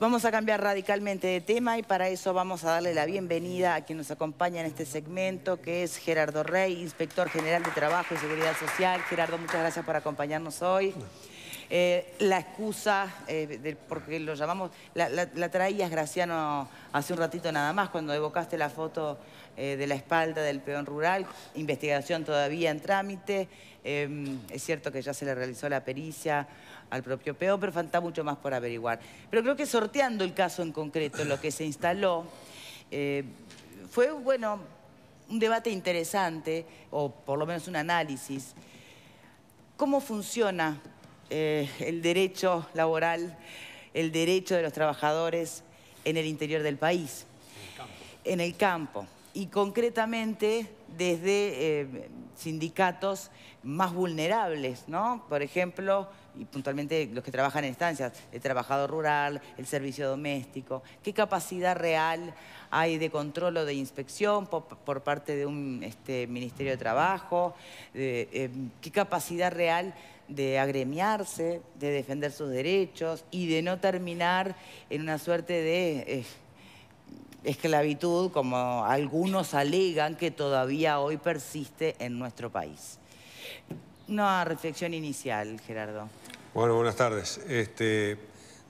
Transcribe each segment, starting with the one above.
Vamos a cambiar radicalmente de tema y para eso vamos a darle la bienvenida a quien nos acompaña en este segmento, que es Gerardo Rey, Inspector General de Trabajo y Seguridad Social. Gerardo, muchas gracias por acompañarnos hoy. Eh, la excusa, eh, porque lo llamamos, la, traías, Graciano, hace un ratito nada más, cuando evocaste la foto eh, de la espalda del peón rural, investigación todavía en trámite, em, es cierto que ya se le realizó la pericia, al propio peón, pero falta mucho más por averiguar. Pero creo que sorteando el caso en concreto, lo que se instaló, eh, fue, bueno, un debate interesante, o por lo menos un análisis. ¿Cómo funciona eh, el derecho laboral, el derecho de los trabajadores en el interior del país? En el campo. Y concretamente desde eh, sindicatos más vulnerables, ¿no? Por ejemplo, y puntualmente los que trabajan en estancias, el trabajador rural, el servicio doméstico, qué capacidad real hay de control o de inspección por, parte de un este, Ministerio de Trabajo, em, qué capacidad real de agremiarse, de defender sus derechos y de no terminar en una suerte de... Eh, esclavitud, como algunos alegan que todavía hoy persiste en nuestro país. Una reflexión inicial, Gerardo. Bueno, buenas tardes. Este,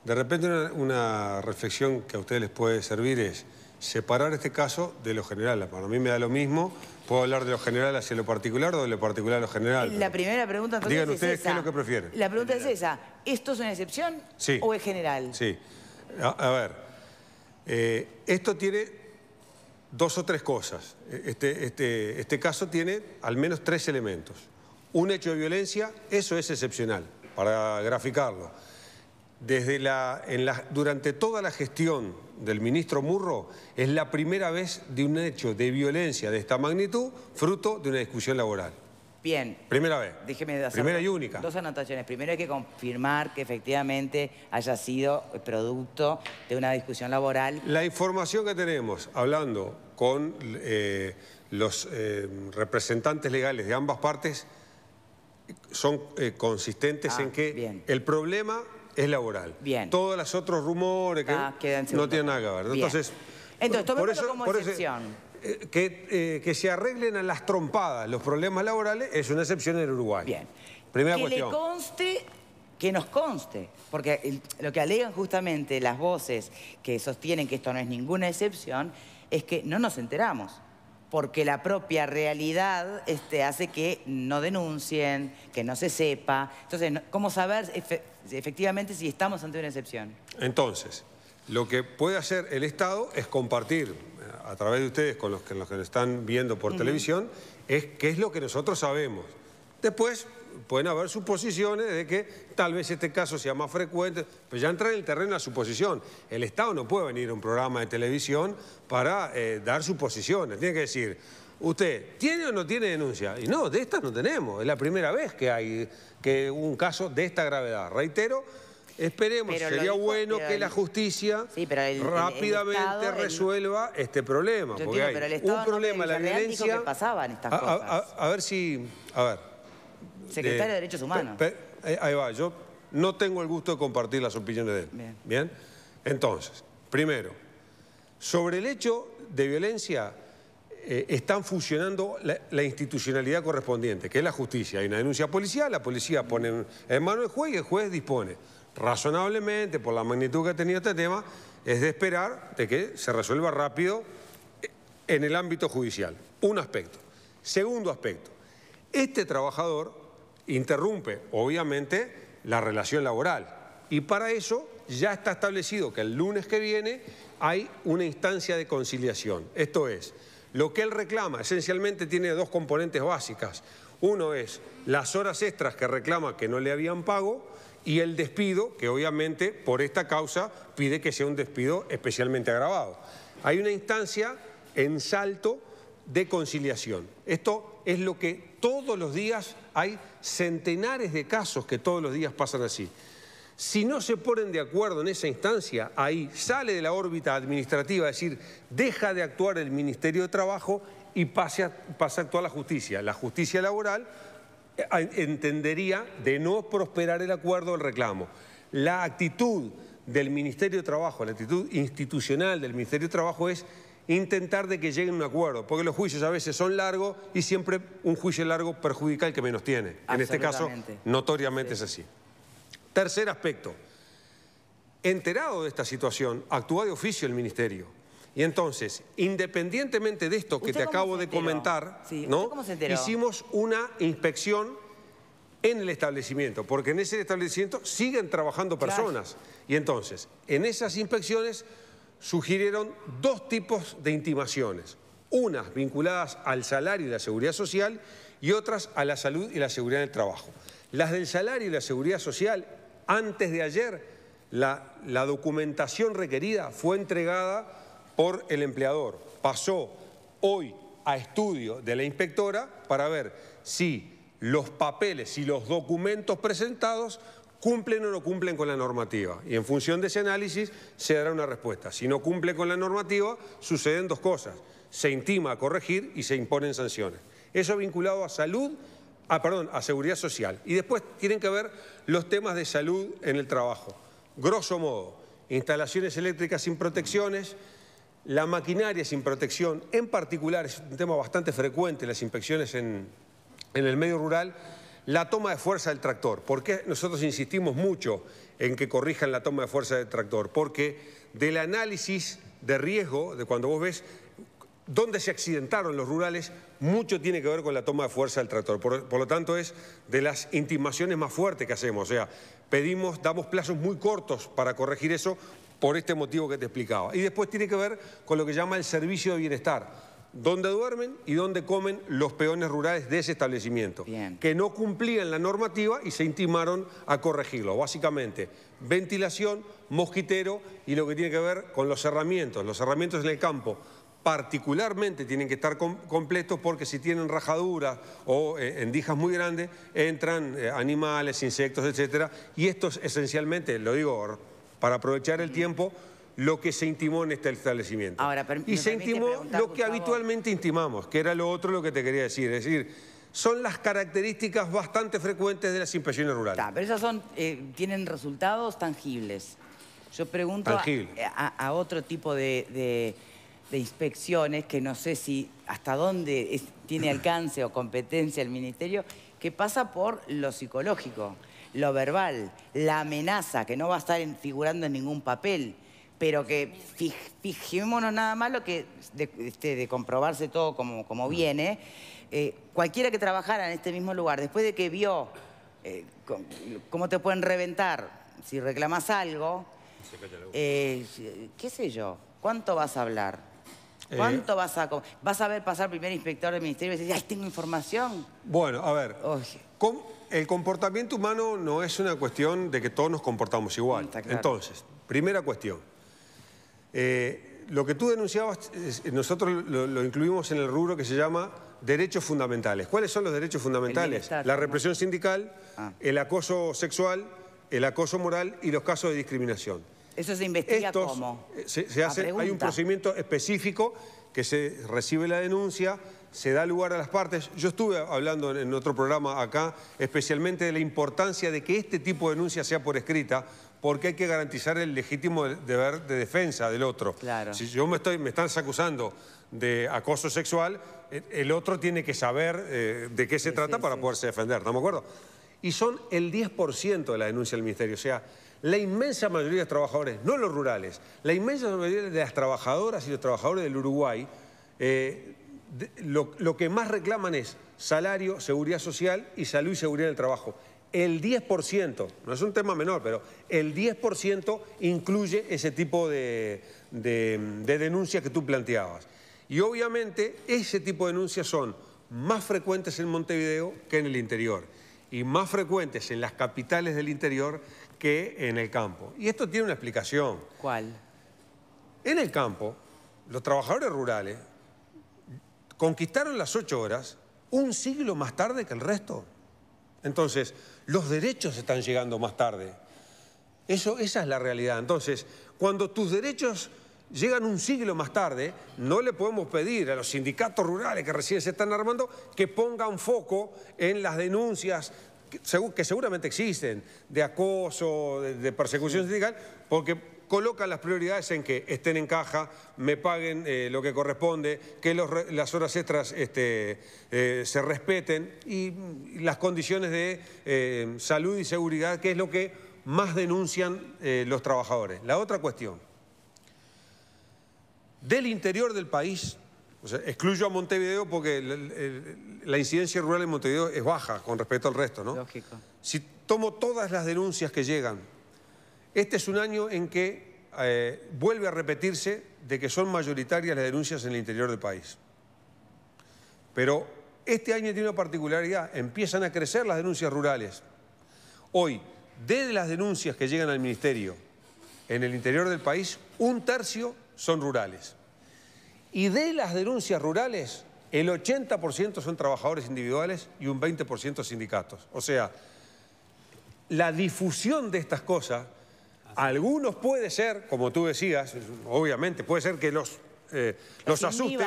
de repente una, reflexión que a ustedes les puede servir es separar este caso de lo general. Para mí me da lo mismo. ¿Puedo hablar de lo general hacia lo particular o de lo particular a lo general? La primera pregunta es ustedes qué es lo que prefieren. La pregunta es esa. ¿Esto es una excepción o es general? Sí. A, ver, eh, esto tiene dos o tres cosas. Este, este, este caso tiene al menos tres elementos. Un hecho de violencia, eso es excepcional para graficarlo. Desde la, en la, durante toda la gestión del ministro Murro es la primera vez de un hecho de violencia de esta magnitud fruto de una discusión laboral. Bien. Primera vez. Déjeme hacer Primera y única. Dos anotaciones. Primero hay que confirmar que efectivamente haya sido producto de una discusión laboral. La información que tenemos, hablando con eh, los eh, representantes legales de ambas partes, son eh, consistentes ah, en que el problema es laboral. Bien. Todos los otros rumores que ah, no tienen nada que ver. Entonces, Entonces excepción. Eh, eh, que, se arreglen a las trompadas los problemas laborales es una excepción en Uruguay. Bien. Primera que cuestión. le conste, que nos conste, porque lo que alegan justamente las voces que sostienen que esto no es ninguna excepción es que no nos enteramos porque la propia realidad este, hace que no denuncien, que no se sepa. Entonces, ¿cómo saber efectivamente si estamos ante una excepción? Entonces, lo que puede hacer el Estado es compartir eh, a través de ustedes con los que, nos están viendo por televisión, es qué es lo que nosotros sabemos. Después pueden haber suposiciones de que tal vez este caso sea más frecuente, pero pues ya entra en el terreno la suposición. El Estado no puede venir a un programa de televisión para eh, dar suposiciones, tiene que decir... ¿Usted tiene o no tiene denuncia? Y no, de estas no tenemos. Es la primera vez que hay que un caso de esta gravedad. Reitero, Esperemos, sería bueno que la justicia rápidamente resuelva este problema. porque hay un problema, la violencia... a, ver si... A ver. Secretario de, eh, Derechos Humanos. ahí va, yo no tengo el gusto de compartir las opiniones de él. Bien. Entonces, primero, sobre el hecho de violencia eh, están fusionando la, institucionalidad correspondiente, que es la justicia. Hay una denuncia policial, la policía pone en, mano el juez y el juez dispone. Razonablemente, por la magnitud que ha tenido este tema, es de esperar de que se resuelva rápido eh, en el ámbito judicial. Un aspecto. Segundo aspecto. Este trabajador interrumpe, obviamente, la relación laboral. Y para eso ya está establecido que el lunes que viene hay una instancia de conciliación. Esto es, lo que él reclama esencialmente tiene dos componentes básicas. Uno es las horas extras que reclama que no le habían pago y el despido, que obviamente por esta causa pide que sea un despido especialmente agravado. Hay una instancia en salto de conciliación. Esto es lo que todos los días hay centenares de casos que todos los días pasan así. Si no se ponen de acuerdo en esa instancia, ahí sale de la órbita administrativa, es decir, deja de actuar el Ministerio de Trabajo y pase pasa a actuar la justicia. La justicia laboral eh, entendería de no prosperar el acuerdo el reclamo. La actitud del Ministerio de Trabajo, la actitud institucional del Ministerio de Trabajo es intentar de que lleguen a un acuerdo, porque los juicios a veces son largos y siempre un juicio largo perjudica que menos tiene. En este caso, notoriamente es así. Tercer aspecto, enterado de esta situación, actúa de oficio el Ministerio. Y entonces, independientemente de esto que te acabo de comentar, hicimos una inspección en el establecimiento, porque en ese establecimiento siguen trabajando personas. Y entonces, en esas inspecciones sugirieron dos tipos de intimaciones, unas vinculadas al salario y la seguridad social y otras a la salud y la seguridad del trabajo. Las del salario y la seguridad social, antes de ayer, la, la documentación requerida fue entregada por el empleador. Pasó hoy a estudio de la inspectora para ver si los papeles y los documentos presentados cumplen o no cumplen con la normativa. Y en función de ese análisis se dará una respuesta. Si no cumple con la normativa, suceden dos cosas. Se intima a corregir y se imponen sanciones. Eso vinculado a salud, a, ah, perdón, a seguridad social. Y después tienen que ver los temas de salud en el trabajo. Grosso modo, instalaciones eléctricas sin protecciones, la maquinaria sin protección, en particular es un tema bastante frecuente, las inspecciones en, en el medio rural, la toma de fuerza del tractor. ¿Por qué nosotros insistimos mucho en que corrijan la toma de fuerza del tractor? Porque del análisis de riesgo, de cuando vos ves dónde se accidentaron los rurales, mucho tiene que ver con la toma de fuerza del tractor. Por, lo tanto, es de las intimaciones más fuertes que hacemos. O sea, pedimos, damos plazos muy cortos para corregir eso por este motivo que te explicaba. Y después tiene que ver con lo que llama el servicio de bienestar dónde duermen y dónde comen los peones rurales de ese establecimiento, que no cumplían la normativa y se intimaron a corregirlo. Básicamente, ventilación, mosquitero y lo que tiene que ver con los cerramientos. Los cerramientos en el campo particularmente tienen que estar completos porque si tienen rajaduras o eh, endijas muy grandes, entran eh, animales, insectos, etcétera... Y esto es esencialmente, lo digo para aprovechar el tiempo, lo que se intimó en este establecimiento. y se intimó lo que habitualmente intimamos, que era lo otro lo que te quería decir. Es decir, son las características bastante frecuentes de las inspecciones rurales. pero esas son, eh, tienen resultados tangibles. Yo pregunto a, otro tipo de, inspecciones que no sé si hasta dónde tiene alcance o competencia el ministerio, que pasa por lo psicológico, lo verbal, la amenaza, que no va a estar figurando en ningún papel pero que fijémonos nada más que este, de, comprobarse todo como, como mm. viene. Eh, cualquiera que trabajara en este mismo lugar, después de que vio eh, cómo te pueden reventar si reclamas algo, eh, qué sé yo, ¿cuánto vas a hablar? ¿Cuánto vas a...? ¿Vas a ver pasar primer inspector del ministerio y decir, ay, tengo información? Bueno, a ver, el comportamiento humano no es una cuestión de que todos nos comportamos igual. Mm, Entonces, primera cuestión, eh, lo que tú denunciabas, nosotros lo, incluimos en el rubro que se llama derechos fundamentales. ¿Cuáles son los derechos fundamentales? la represión sindical, ah. el acoso sexual, el acoso moral y los casos de discriminación. ¿Eso se investiga Estos, eh, se hace, hay un procedimiento específico que se recibe la denuncia, se da lugar a las partes. Yo estuve hablando en otro programa acá, especialmente de la importancia de que este tipo de denuncia sea por escrita, porque hay que garantizar el legítimo deber de defensa del otro. Si yo me estoy, me están acusando de acoso sexual, el otro tiene que saber eh, de qué se trata para poderse defender, ¿no me acuerdo? Y son el 10% de la denuncia del ministerio, o sea, la inmensa mayoría de los trabajadores, no los rurales, la inmensa mayoría de las trabajadoras y los trabajadores del Uruguay, eh, lo, lo que más reclaman es salario, seguridad social y salud y seguridad en el trabajo el 10%, no es un tema menor, pero el 10% incluye ese tipo de, denuncias que tú planteabas. Y obviamente ese tipo de denuncias son más frecuentes en Montevideo que en el interior y más frecuentes en las capitales del interior que en el campo. Y esto tiene una explicación. ¿Cuál? En el campo, los trabajadores rurales conquistaron las ocho horas un siglo más tarde que el resto. Entonces, los derechos están llegando más tarde. Eso, esa es la realidad. Entonces, cuando tus derechos llegan un siglo más tarde, no le podemos pedir a los sindicatos rurales que recién se están armando que pongan foco en las denuncias que, seguramente existen de acoso, de persecución sindical, porque coloca las prioridades en que estén en caja, me paguen eh, lo que corresponde, que las horas extras este, eh, se respeten y, las condiciones de eh, salud y seguridad, que es lo que más denuncian los trabajadores. La otra cuestión, del interior del país, excluyo a Montevideo porque la, la, incidencia rural en Montevideo es baja con respecto al resto, ¿no? Lógico. Si tomo todas las denuncias que llegan este es un año en que eh, vuelve a repetirse de que son mayoritarias las denuncias en el interior del país. Pero este año tiene una particularidad, empiezan a crecer las denuncias rurales. Hoy, de las denuncias que llegan al Ministerio en el interior del país, un tercio son rurales. Y de las denuncias rurales, el 80% son trabajadores individuales y un 20% sindicatos. O sea, la difusión de estas cosas algunos puede ser, como tú decías, obviamente, puede ser que los, eh, los asuste,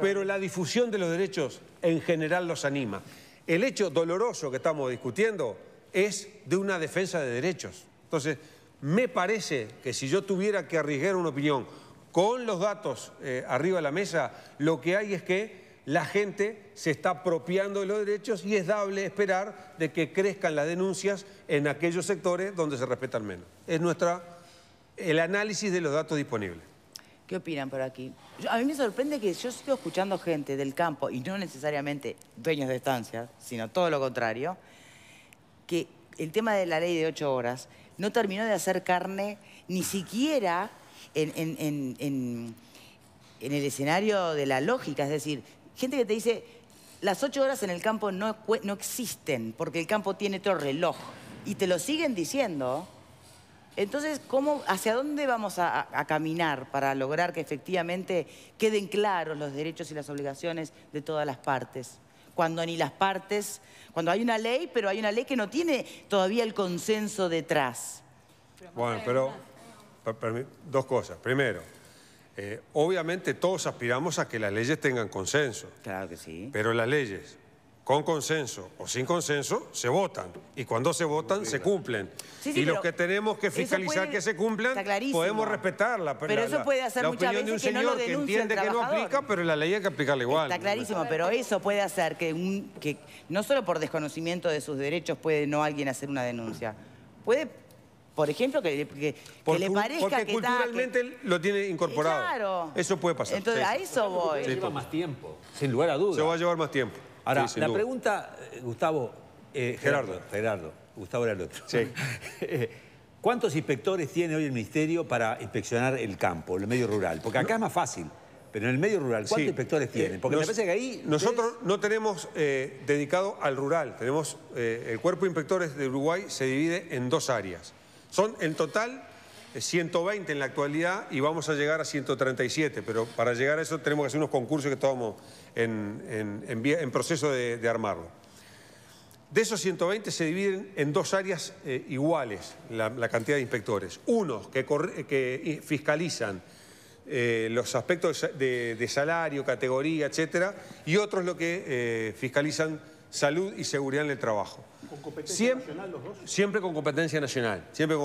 pero la difusión de los derechos en general los anima. El hecho doloroso que estamos discutiendo es de una defensa de derechos. Entonces, me parece que si yo tuviera que arriesgar una opinión con los datos eh, arriba de la mesa, lo que hay es que la gente se está apropiando de los derechos y es dable esperar de que crezcan las denuncias en aquellos sectores donde se respetan menos. Es nuestra, el análisis de los datos disponibles. ¿Qué opinan por aquí? a mí me sorprende que yo sigo escuchando gente del campo, y no necesariamente dueños de estancias, sino todo lo contrario, que el tema de la ley de ocho horas no terminó de hacer carne ni siquiera en, en el escenario de la lógica, es decir, Gente que te dice, las ocho horas en el campo no, no existen porque el campo tiene otro reloj. Y te lo siguen diciendo. Entonces, ¿cómo, ¿hacia dónde vamos a, caminar para lograr que efectivamente queden claros los derechos y las obligaciones de todas las partes? Cuando ni las partes, cuando hay una ley, pero hay una ley que no tiene todavía el consenso detrás. Bueno, pero dos cosas. Primero, eh, obviamente todos aspiramos a que las leyes tengan consenso. Claro que sí. Pero las leyes, con consenso o sin consenso, se votan. Y cuando se votan, se cumplen. y los que tenemos que fiscalizar que se cumplan, podemos respetarla. Pero, eso puede hacer la muchas opinión de un señor que entiende que no aplica, pero la ley hay que aplicarla igual. Está clarísimo, pero eso puede hacer que, un, que no solo por desconocimiento de sus derechos puede no alguien hacer una denuncia, puede por ejemplo, que, le parezca porque que culturalmente lo tiene incorporado. Claro. Eso puede pasar. Entonces, a eso voy. Se lleva más tiempo, sin lugar a dudas. Se va a llevar más tiempo. Ahora, la pregunta, eh, Gustavo... Eh, Gerardo. Gerardo. Gustavo era el otro. Sí. ¿Cuántos inspectores tiene hoy el Ministerio para inspeccionar el campo, el medio rural? Porque acá es más fácil, pero en el medio rural, ¿cuántos inspectores eh, tienen? Porque me parece que ahí... Nosotros no tenemos dedicado al rural, tenemos... el Cuerpo de Inspectores de Uruguay se divide en dos áreas. Son en total 120 eh, en la actualidad y vamos a llegar a 137, pero para llegar a eso tenemos que hacer unos concursos que estamos en, proceso de, armarlo. De esos 120 se dividen en dos áreas eh, iguales la, cantidad de inspectores. Unos que, fiscalizan eh, los aspectos de, salario, categoría, etcétera, y otros lo que fiscalizan salud y seguridad en el trabajo. ¿Con competencia siempre, nacional los dos? Siempre con competencia nacional. Siempre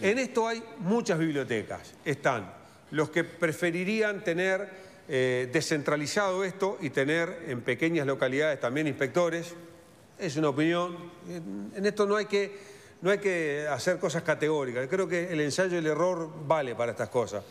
en esto hay muchas bibliotecas. Están los que preferirían tener eh, descentralizado esto y tener en pequeñas localidades también inspectores. Es una opinión. En esto no hay que, no hay que hacer cosas categóricas. Creo que el ensayo y el error vale para estas cosas.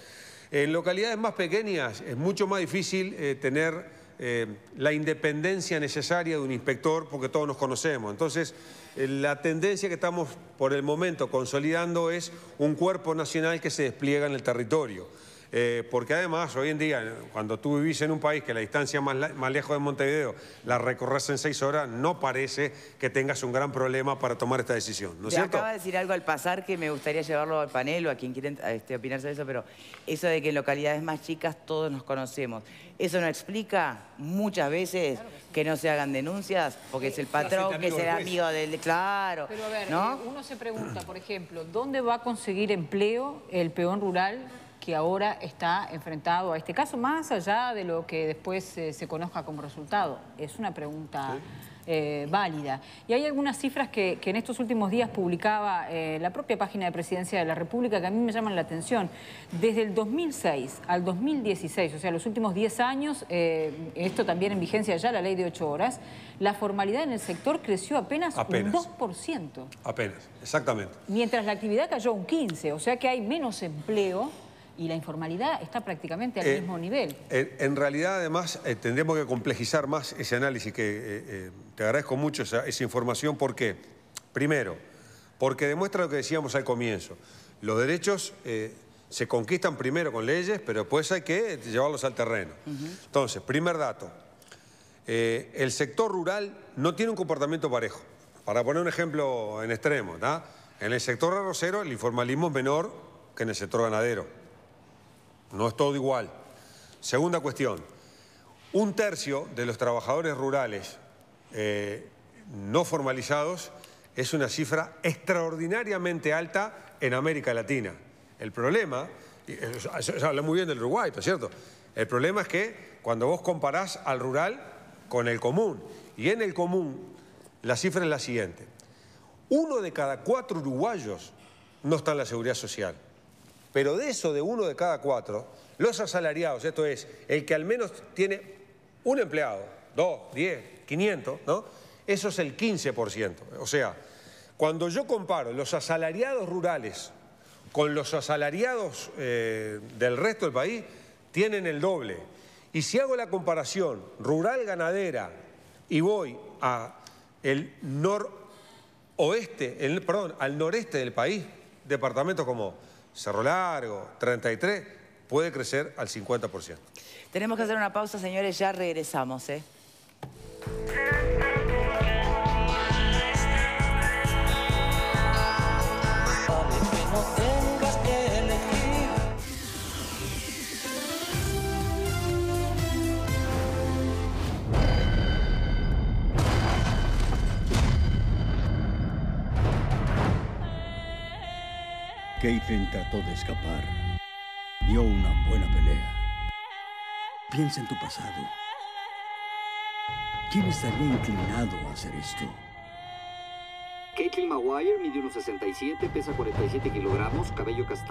En localidades más pequeñas es mucho más difícil eh, tener eh, la independencia necesaria de un inspector, porque todos nos conocemos. Entonces, eh, la tendencia que estamos por el momento consolidando es un cuerpo nacional que se despliega en el territorio. Eh, porque además, hoy en día, cuando tú vivís en un país que la distancia más, lejos de Montevideo la recorres en seis horas, no parece que tengas un gran problema para tomar esta decisión, ¿no es acaba de decir algo al pasar que me gustaría llevarlo al panel o a quien quiera este, opinarse de eso, pero eso de que en localidades más chicas todos nos conocemos. Eso no explica muchas veces que, no se hagan denuncias, porque es el patrón que es el amigo del... Claro, Pero a ver, eh, uno se pregunta, por ejemplo, ¿dónde va a conseguir empleo el peón rural que ahora está enfrentado a este caso, más allá de lo que después eh, se conozca como resultado? Es una pregunta... Eh, válida. Y hay algunas cifras que, en estos últimos días publicaba eh, la propia página de Presidencia de la República que a mí me llaman la atención. Desde el 2006 al 2016, o sea, los últimos 10 años, esto también en vigencia ya la ley de ocho horas, la formalidad en el sector creció apenas, un 2%. Apenas, exactamente. Mientras la actividad cayó un 15%, o sea que hay menos empleo y la informalidad está prácticamente al eh, mismo nivel. Eh, en, realidad, además, eh, tendremos que complejizar más ese análisis, que te agradezco mucho esa, información, información, porque, primero, porque demuestra lo que decíamos al comienzo, los derechos se conquistan primero con leyes, pero después hay que llevarlos al terreno. Entonces, primer dato, el sector rural no tiene un comportamiento parejo. Para poner un ejemplo en extremo, en el sector arrocero el informalismo es menor que en el sector ganadero no es todo igual. Segunda cuestión, un tercio de los trabajadores rurales eh, no formalizados es una cifra extraordinariamente alta en América Latina. El problema, se habla muy bien del Uruguay, por cierto? El problema es que cuando vos comparás al rural con el común, y en el común la cifra es la siguiente, uno de cada cuatro uruguayos no está en la seguridad social. Pero de eso, de uno de cada cuatro, los asalariados, esto es, el que al menos tiene un empleado, dos, diez, quinientos, ¿no? Eso es el 15%. O sea, cuando yo comparo los asalariados rurales con los asalariados eh, del resto del país, tienen el doble. Y si hago la comparación rural-ganadera y voy a el noroeste, perdón, al noreste del país, departamentos como Cerro Largo, 33, puede crecer al 50%. Tenemos que hacer una pausa, señores, ya regresamos. ¿eh? Caitlin trató de escapar. Dio una buena pelea. Piensa en tu pasado. ¿Quién estaría inclinado a hacer esto? Caitlin Maguire mide unos 67, pesa 47 kilogramos, cabello castaño.